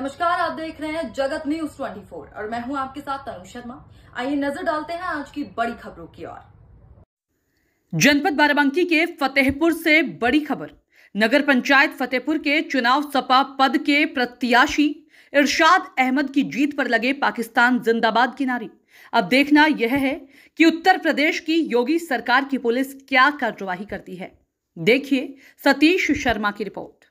नमस्कार आप देख रहे हैं जगत न्यूज 24 और मैं हूं आपके साथ तरुण शर्मा आइए नजर डालते हैं आज की बड़ी खबरों की ओर जनपद बाराबंकी के फतेहपुर से बड़ी खबर नगर पंचायत फतेहपुर के चुनाव सपा पद के प्रत्याशी इरशाद अहमद की जीत पर लगे पाकिस्तान जिंदाबाद की नारी अब देखना यह है कि उत्तर प्रदेश की योगी सरकार की पुलिस क्या कार्रवाई करती है देखिए सतीश शर्मा की रिपोर्ट